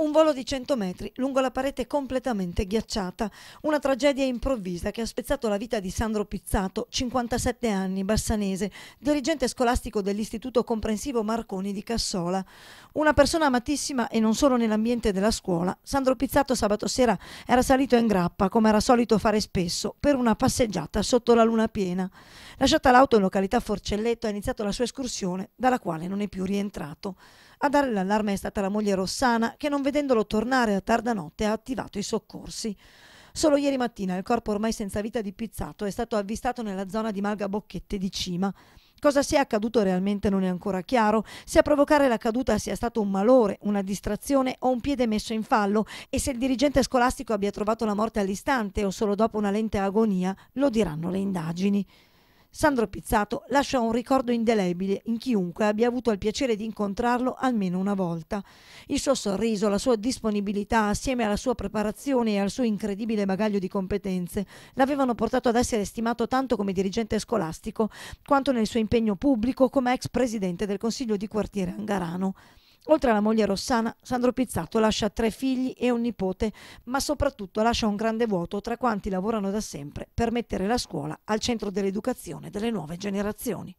Un volo di 100 metri lungo la parete completamente ghiacciata. Una tragedia improvvisa che ha spezzato la vita di Sandro Pizzato, 57 anni, bassanese, dirigente scolastico dell'Istituto Comprensivo Marconi di Cassola. Una persona amatissima e non solo nell'ambiente della scuola, Sandro Pizzato sabato sera era salito in grappa, come era solito fare spesso, per una passeggiata sotto la luna piena. Lasciata l'auto in località Forcelletto ha iniziato la sua escursione, dalla quale non è più rientrato. A dare l'allarme è stata la moglie Rossana che non vedendolo tornare a tarda notte ha attivato i soccorsi. Solo ieri mattina il corpo ormai senza vita di Pizzato è stato avvistato nella zona di Malga Bocchette di Cima. Cosa sia accaduto realmente non è ancora chiaro, se a provocare la caduta sia stato un malore, una distrazione o un piede messo in fallo e se il dirigente scolastico abbia trovato la morte all'istante o solo dopo una lenta agonia, lo diranno le indagini. Sandro Pizzato lascia un ricordo indelebile in chiunque abbia avuto il piacere di incontrarlo almeno una volta. Il suo sorriso, la sua disponibilità, assieme alla sua preparazione e al suo incredibile bagaglio di competenze, l'avevano portato ad essere stimato tanto come dirigente scolastico quanto nel suo impegno pubblico come ex presidente del Consiglio di quartiere Angarano. Oltre alla moglie Rossana, Sandro Pizzato lascia tre figli e un nipote, ma soprattutto lascia un grande vuoto tra quanti lavorano da sempre per mettere la scuola al centro dell'educazione delle nuove generazioni.